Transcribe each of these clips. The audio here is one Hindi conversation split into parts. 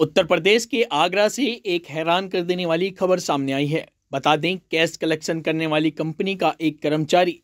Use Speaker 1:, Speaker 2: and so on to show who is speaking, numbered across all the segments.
Speaker 1: उत्तर प्रदेश के आगरा से एक हैरान कर देने वाली खबर सामने आई है बता दें कैश कलेक्शन करने वाली कंपनी का एक कर्मचारी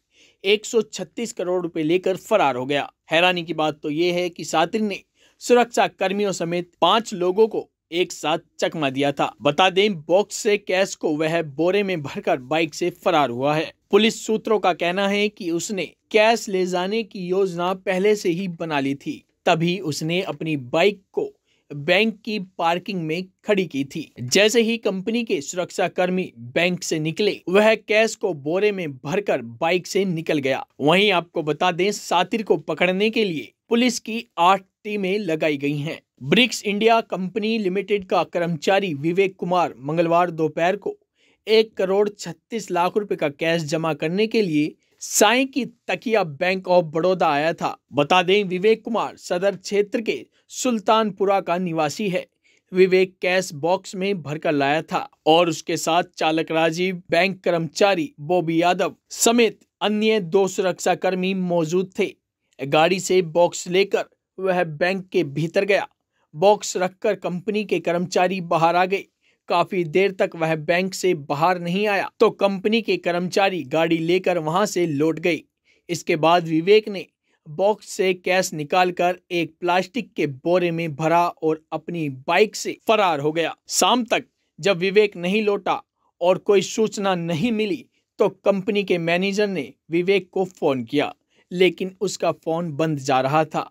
Speaker 1: 136 करोड़ रुपए लेकर फरार हो गया हैरानी की बात तो ये है कि सातिन ने सुरक्षा कर्मियों समेत पांच लोगों को एक साथ चकमा दिया था बता दें बॉक्स से कैश को वह बोरे में भरकर बाइक से फरार हुआ है पुलिस सूत्रों का कहना है कि उसने कैश ले जाने की योजना पहले से ही बना ली थी तभी उसने अपनी बाइक को बैंक की पार्किंग में खड़ी की थी जैसे ही कंपनी के सुरक्षा कर्मी बैंक से निकले वह कैश को बोरे में भरकर बाइक से निकल गया वहीं आपको बता दें सातिर को पकड़ने के लिए पुलिस की आठ टीमें लगाई गई हैं ब्रिक्स इंडिया कंपनी लिमिटेड का कर्मचारी विवेक कुमार मंगलवार दोपहर को एक करोड़ छत्तीस लाख रुपए का कैश जमा करने के लिए साई की तकिया बैंक ऑफ बड़ौदा आया था बता दें विवेक कुमार सदर क्षेत्र के सुल्तानपुरा का निवासी है विवेक कैश बॉक्स में भरकर लाया था और उसके साथ चालक राजीव बैंक कर्मचारी बॉबी यादव समेत अन्य दो सुरक्षा कर्मी मौजूद थे गाड़ी से बॉक्स लेकर वह बैंक के भीतर गया बॉक्स रखकर कंपनी के कर्मचारी बाहर आ गए काफी देर तक वह बैंक से बाहर नहीं आया तो कंपनी के कर्मचारी गाड़ी लेकर वहां से लौट गई इसके बाद विवेक ने बॉक्स से कैश निकालकर एक प्लास्टिक के बोरे में भरा और अपनी बाइक से फरार हो गया शाम तक जब विवेक नहीं लौटा और कोई सूचना नहीं मिली तो कंपनी के मैनेजर ने विवेक को फोन किया लेकिन उसका फोन बंद जा रहा था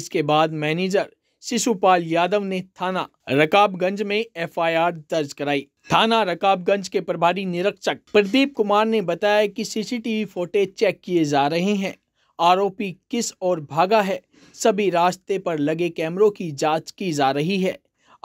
Speaker 1: इसके बाद मैनेजर शिशुपाल यादव ने थाना रकाबगंज में एफआईआर दर्ज कराई थाना रकाबगंज के प्रभारी निरीक्षक प्रदीप कुमार ने बताया कि सीसीटीवी फुटेज चेक किए जा रहे हैं आरोपी किस और भागा है सभी रास्ते पर लगे कैमरों की जांच की जा रही है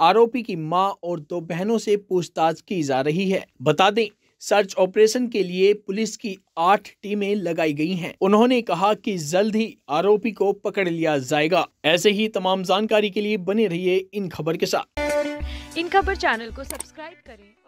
Speaker 1: आरोपी की मां और दो बहनों से पूछताछ की जा रही है बता दें सर्च ऑपरेशन के लिए पुलिस की आठ टीमें लगाई गई हैं। उन्होंने कहा कि जल्द ही आरोपी को पकड़ लिया जाएगा ऐसे ही तमाम जानकारी के लिए बने रहिए इन खबर के साथ इन खबर चैनल को सब्सक्राइब करें